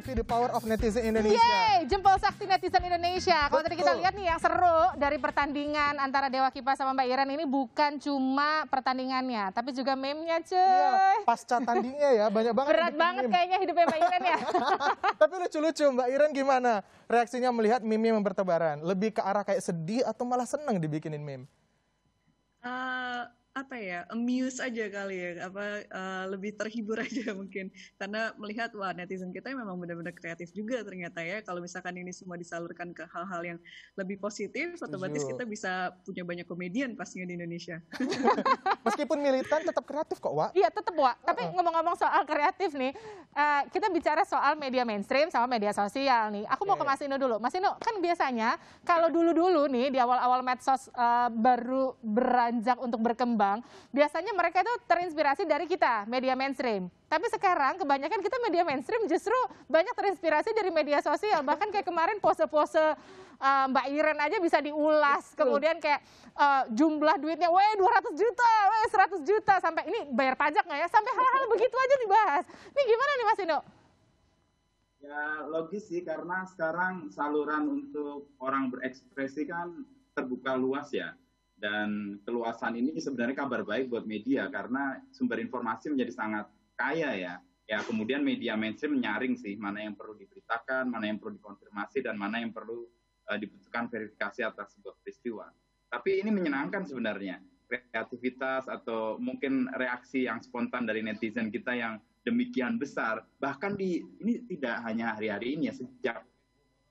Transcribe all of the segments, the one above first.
TV The Power of Netizen Indonesia. Yeay, jempol sakti netizen Indonesia. Kalau tadi kita lihat nih yang seru dari pertandingan antara Dewa Kipas sama Mbak Iren ini bukan cuma pertandingannya, tapi juga meme-nya iya, cuy. Iya, pasca tandingnya ya, banyak banget. Berat banget meme. kayaknya hidupnya Mbak Iren ya. tapi lucu-lucu, Mbak Iren gimana reaksinya melihat meme yang bertebaran? Lebih ke arah kayak sedih atau malah seneng dibikinin meme? Uh, apa ya amuse aja kali ya apa uh, lebih terhibur aja mungkin karena melihat wah netizen kita memang benar-benar kreatif juga ternyata ya kalau misalkan ini semua disalurkan ke hal-hal yang lebih positif otomatis kita bisa punya banyak komedian pastinya di Indonesia meskipun militan tetap kreatif kok wah. iya tetap wa tapi uh -uh. ngomong-ngomong soal kreatif nih uh, kita bicara soal media mainstream sama media sosial nih aku okay. mau ke iya. Mas Ino dulu Mas Ino kan biasanya kalau dulu-dulu nih di awal-awal medsos uh, baru beranjak untuk berkembang berkembang, biasanya mereka itu terinspirasi dari kita, media mainstream. Tapi sekarang kebanyakan kita media mainstream justru banyak terinspirasi dari media sosial. Bahkan kayak kemarin pose-pose uh, Mbak Iren aja bisa diulas. Kemudian kayak uh, jumlah duitnya, weh 200 juta, weh 100 juta. Sampai ini bayar pajak nggak ya? Sampai hal-hal begitu aja dibahas. Ini gimana nih Mas Indo? Ya logis sih karena sekarang saluran untuk orang berekspresi kan terbuka luas ya. Dan keluasan ini sebenarnya kabar baik buat media karena sumber informasi menjadi sangat kaya ya. Ya kemudian media mainstream menyaring sih mana yang perlu diberitakan, mana yang perlu dikonfirmasi, dan mana yang perlu uh, dibutuhkan verifikasi atas sebuah peristiwa. Tapi ini menyenangkan sebenarnya kreativitas atau mungkin reaksi yang spontan dari netizen kita yang demikian besar bahkan di ini tidak hanya hari-hari ini ya sejak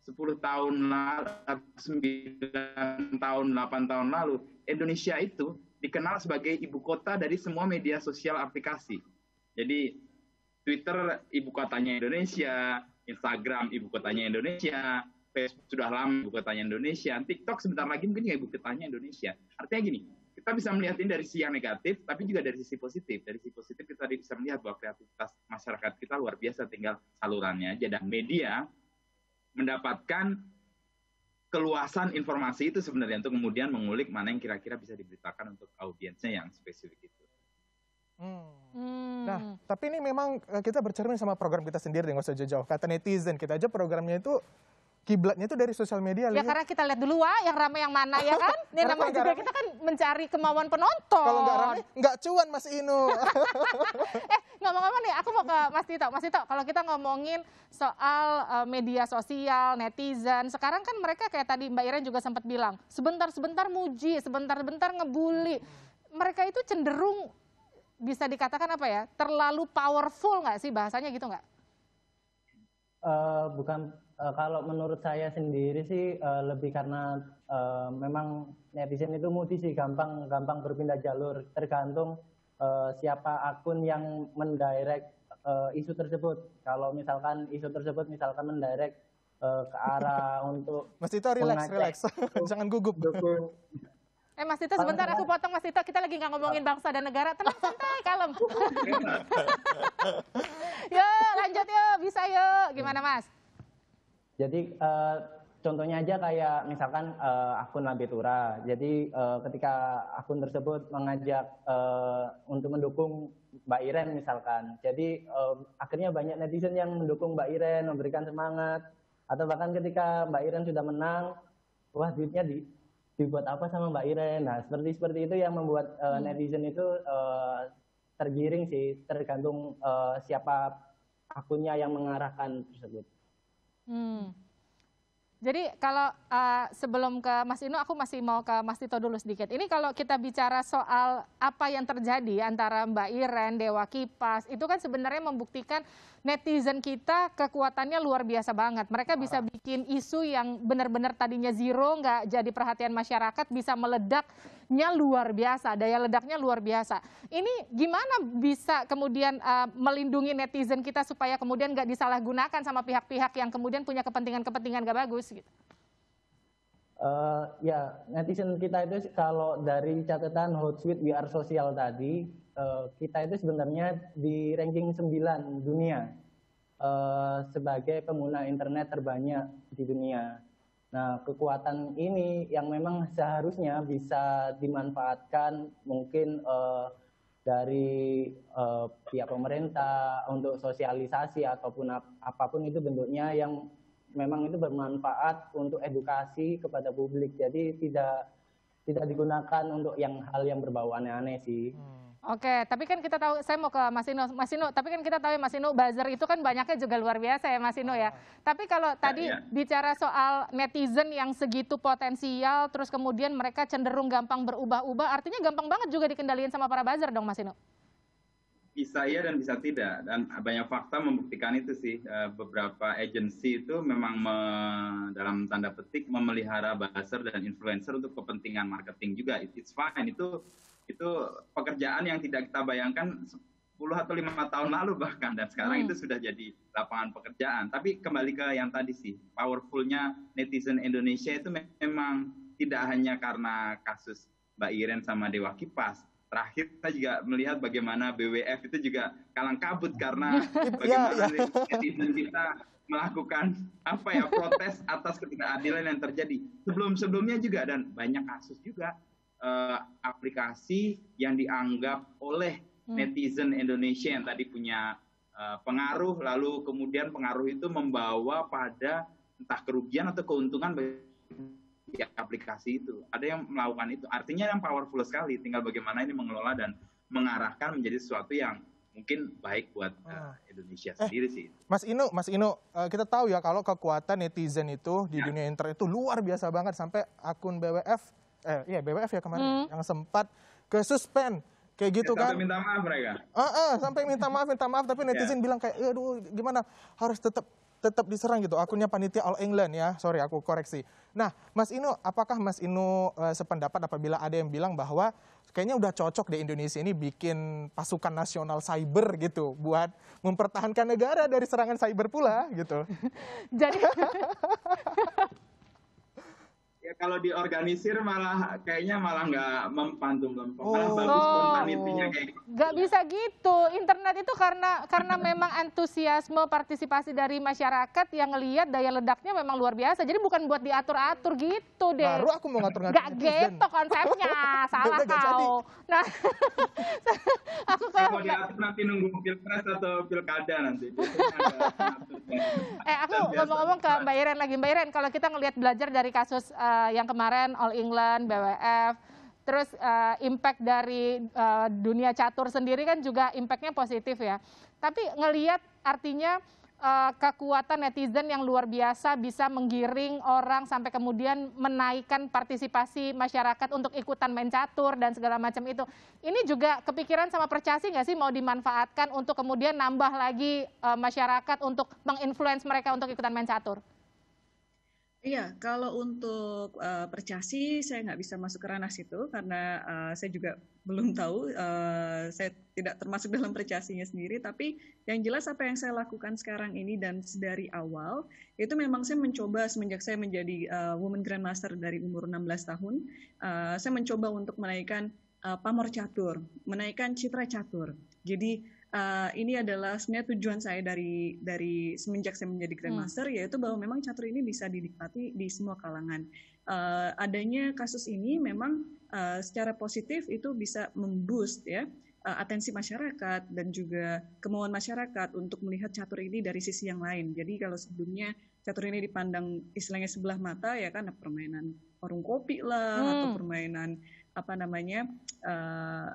10 tahun lalu, 9 tahun, 8 tahun lalu, Indonesia itu dikenal sebagai ibu kota dari semua media sosial aplikasi. Jadi Twitter ibu kotanya Indonesia, Instagram ibu kotanya Indonesia, Facebook sudah lama ibu kotanya Indonesia, TikTok sebentar lagi mungkin ya ibu kotanya Indonesia. Artinya gini, kita bisa melihat ini dari sisi yang negatif, tapi juga dari sisi positif. Dari sisi positif kita bisa melihat bahwa kreativitas masyarakat kita luar biasa, tinggal salurannya aja. Dan media mendapatkan keluasan informasi itu sebenarnya untuk kemudian mengulik mana yang kira-kira bisa diberitakan untuk audiensnya yang spesifik itu. Hmm. hmm. Nah, tapi ini memang eh, kita bercermin sama program kita sendiri, nggak usah jauh-jauh. Kata netizen, kita aja programnya itu kiblatnya itu dari sosial media. Ya lihat. karena kita lihat dulu wah yang ramai yang mana ya kan? Ini namanya juga rame. kita kan mencari kemauan penonton. Kalau nggak ramai, nggak cuan Mas Inu. eh ngomong-ngomong nih, aku mau ke Mas Tito. Mas Tito, kalau kita ngomongin soal uh, media sosial, netizen, sekarang kan mereka kayak tadi Mbak Iren juga sempat bilang, sebentar-sebentar muji, sebentar sebentar ngebully. Mereka itu cenderung bisa dikatakan apa ya, terlalu powerful nggak sih bahasanya gitu nggak? Uh, bukan Uh, kalau menurut saya sendiri sih uh, lebih karena uh, memang netizen itu mudi sih gampang gampang berpindah jalur tergantung uh, siapa akun yang mendirect uh, isu tersebut. Kalau misalkan isu tersebut misalkan mendirect uh, ke arah untuk Mas Tito relax relax jangan gugup. Dukung. Eh Mas Tito sebentar aku potong Mas Tito kita lagi nggak ngomongin bangsa dan negara tenang santai kalem. yo lanjut yuk bisa yuk gimana Mas? Jadi uh, contohnya aja kayak misalkan uh, akun Labetura. Jadi uh, ketika akun tersebut mengajak uh, untuk mendukung Mbak Iren misalkan. Jadi uh, akhirnya banyak netizen yang mendukung Mbak Iren, memberikan semangat. Atau bahkan ketika Mbak Iren sudah menang, wah duitnya di dibuat apa sama Mbak Iren. Nah, seperti seperti itu yang membuat uh, hmm. netizen itu uh, tergiring sih, tergantung uh, siapa akunnya yang mengarahkan tersebut. Hmm. Jadi kalau uh, sebelum ke Mas Inu, aku masih mau ke Mas Tito dulu sedikit. Ini kalau kita bicara soal apa yang terjadi antara Mbak Iren, Dewa Kipas, itu kan sebenarnya membuktikan netizen kita kekuatannya luar biasa banget. Mereka bisa bikin isu yang benar-benar tadinya zero, nggak jadi perhatian masyarakat, bisa meledaknya luar biasa, daya ledaknya luar biasa. Ini gimana bisa kemudian uh, melindungi netizen kita supaya kemudian nggak disalahgunakan sama pihak-pihak yang kemudian punya kepentingan-kepentingan nggak bagus gitu? Uh, ya, netizen kita itu kalau dari catatan Hotsuite We Are Social tadi, Eh, kita itu sebenarnya di ranking 9 dunia uh, sebagai pengguna internet terbanyak di dunia. Nah, kekuatan ini yang memang seharusnya bisa dimanfaatkan mungkin uh, dari uh, pihak pemerintah untuk sosialisasi ataupun ap apapun itu bentuknya yang memang itu bermanfaat untuk edukasi kepada publik. Jadi tidak tidak digunakan untuk yang hal yang berbau aneh-aneh sih. Hmm. Oke, tapi kan kita tahu, saya mau ke Mas Ino. Mas Ino, tapi kan kita tahu ya Mas Ino, buzzer itu kan banyaknya juga luar biasa ya Mas Ino ya. Ah. Tapi kalau ya, tadi ya. bicara soal netizen yang segitu potensial, terus kemudian mereka cenderung gampang berubah-ubah, artinya gampang banget juga dikendalikan sama para buzzer dong Mas Ino? Bisa iya dan bisa tidak. Dan banyak fakta membuktikan itu sih. E, beberapa agensi itu memang me, dalam tanda petik memelihara buzzer dan influencer untuk kepentingan marketing juga. It's fine, itu itu pekerjaan yang tidak kita bayangkan 10 atau lima tahun lalu bahkan dan sekarang hmm. itu sudah jadi lapangan pekerjaan. Tapi kembali ke yang tadi sih, powerfulnya netizen Indonesia itu memang tidak hanya karena kasus Mbak Iren sama Dewa Kipas. Terakhir kita juga melihat bagaimana BWF itu juga kalang kabut karena iya, bagaimana iya. netizen kita melakukan apa ya protes atas ketidakadilan yang terjadi sebelum sebelumnya juga dan banyak kasus juga Eh, aplikasi yang dianggap oleh hmm. netizen indonesia yang tadi punya eh, pengaruh lalu kemudian pengaruh itu membawa pada entah kerugian atau keuntungan bagi aplikasi itu ada yang melakukan itu artinya yang powerful sekali tinggal bagaimana ini mengelola dan mengarahkan menjadi sesuatu yang mungkin baik buat uh, Indonesia eh, sendiri sih. Mas Inu, Mas Inu, kita tahu ya kalau kekuatan netizen itu di ya. dunia internet itu luar biasa banget sampai akun BWF eh iya BWF ya kemarin hmm. yang sempat ke suspend kayak gitu ya, kan. minta maaf mereka. Uh, uh, sampai minta maaf, minta maaf tapi iya. netizen yeah. bilang kayak eh, aduh gimana harus tetap tetap diserang gitu. Akunnya panitia All England ya. Sorry aku koreksi. Nah, Mas Inu, apakah Mas Inu uh, sependapat apabila ada yang bilang bahwa kayaknya udah cocok di Indonesia ini bikin pasukan nasional cyber gitu buat mempertahankan negara dari serangan cyber pula gitu. Jadi kalau diorganisir malah kayaknya malah nggak mempan lempeng. Malah oh. bagus spontanitinya kayak gitu. Gak iya. bisa gitu. Internet itu karena karena memang antusiasme partisipasi dari masyarakat yang lihat daya ledaknya memang luar biasa. Jadi bukan buat diatur-atur gitu deh. Baru aku mau ngatur-ngatur. Gak gitu konsepnya. Salah kau. Nah, aku kalau mau diatur nanti nunggu pilpres atau pilkada nanti. eh aku ngomong-ngomong ke Mbak Iren lagi. Mbak Iren kalau kita ngelihat belajar dari kasus eh, yang kemarin All England, BWF, Terus uh, impact dari uh, dunia catur sendiri kan juga impactnya positif ya. Tapi ngeliat artinya uh, kekuatan netizen yang luar biasa bisa menggiring orang sampai kemudian menaikkan partisipasi masyarakat untuk ikutan main catur dan segala macam itu. Ini juga kepikiran sama percasi nggak sih mau dimanfaatkan untuk kemudian nambah lagi uh, masyarakat untuk menginfluence mereka untuk ikutan main catur? Iya, kalau untuk uh, eh, percasi saya nggak bisa masuk ke ranah situ karena uh, saya juga belum tahu, uh, saya tidak termasuk dalam percasinya sendiri. Tapi yang jelas apa yang saya lakukan sekarang ini dan dari awal itu memang saya mencoba semenjak saya menjadi uh, woman grandmaster dari umur 16 tahun, uh, saya mencoba untuk menaikkan uh, pamor catur, menaikkan citra catur. Jadi Eh, ini adalah sebenarnya tujuan saya dari dari semenjak saya menjadi grandmaster hmm. yaitu bahwa memang catur ini bisa dinikmati di semua kalangan. Uh, adanya kasus ini memang uh, secara positif itu bisa memboost ya atensi masyarakat dan juga kemauan masyarakat untuk melihat catur ini dari sisi yang lain. Jadi kalau sebelumnya catur ini dipandang istilahnya sebelah mata ya kan permainan warung kopi lah hmm. atau permainan apa namanya uh,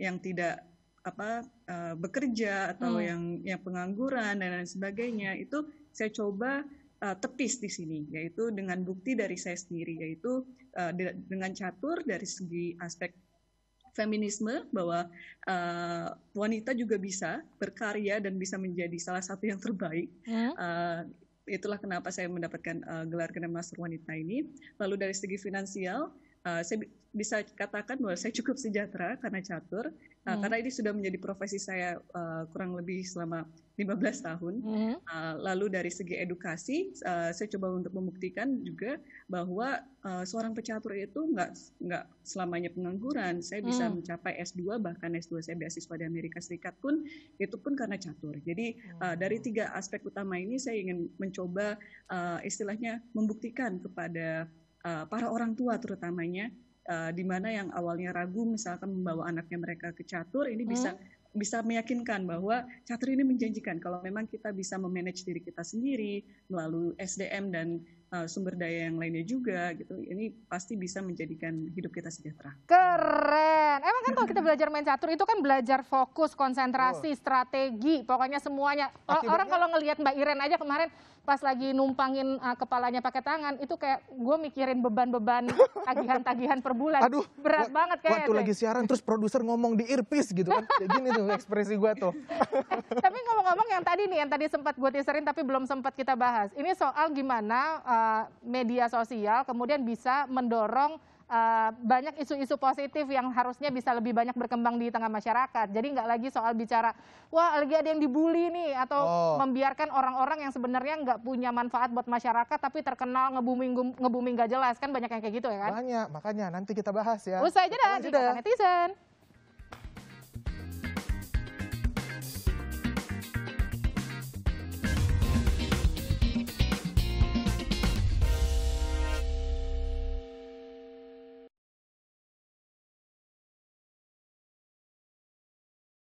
yang tidak apa uh, bekerja atau hmm. yang yang pengangguran dan lain sebagainya itu saya coba uh, tepis di sini yaitu dengan bukti dari saya sendiri yaitu uh, dengan catur dari segi aspek feminisme bahwa uh, wanita juga bisa berkarya dan bisa menjadi salah satu yang terbaik hmm. uh, itulah kenapa saya mendapatkan uh, gelar kena master wanita ini lalu dari segi finansial uh, saya bisa katakan bahwa saya cukup sejahtera karena catur uh, hmm. karena ini sudah menjadi profesi saya uh, kurang lebih selama 15 tahun hmm. uh, lalu dari segi edukasi uh, saya coba untuk membuktikan juga bahwa uh, seorang pecatur itu nggak nggak selamanya pengangguran saya bisa hmm. mencapai S2 bahkan S2 saya beasiswa di Amerika Serikat pun itu pun karena catur jadi hmm. uh, dari tiga aspek utama ini saya ingin mencoba uh, istilahnya membuktikan kepada uh, para orang tua terutamanya uh, di mana yang awalnya ragu misalkan membawa anaknya mereka ke catur ini bisa hmm bisa meyakinkan bahwa catur ini menjanjikan kalau memang kita bisa memanage diri kita sendiri melalui SDM dan Eh, sumber daya yang lainnya juga gitu. Ini pasti bisa menjadikan hidup kita sejahtera. Keren. Emang kan kalau kita belajar main catur itu kan belajar fokus, konsentrasi, oh. strategi, pokoknya semuanya. Akibatnya, Orang kalau ngelihat Mbak Iren aja kemarin pas lagi numpangin uh, kepalanya pakai tangan itu kayak gue mikirin beban-beban tagihan-tagihan per bulan. Aduh, berat banget kayak. Waktu lagi siaran terus produser ngomong di irpis gitu kan. Kayak gini tuh ekspresi gue tuh. tapi ngomong-ngomong yang tadi nih yang tadi sempat gue teaserin tapi belum sempat kita bahas. Ini soal gimana uh, Eh, media sosial kemudian bisa mendorong eh, banyak isu-isu positif yang harusnya bisa lebih banyak berkembang di tengah masyarakat. Jadi nggak lagi soal bicara, wah lagi ada yang dibully nih, atau oh. membiarkan orang-orang yang sebenarnya nggak punya manfaat buat masyarakat, tapi terkenal ngebuming ngebuming nggak jelas kan banyak yang kayak gitu ya kan? Banyak, makanya nanti kita bahas ya. Usai jeda, Usai kita netizen.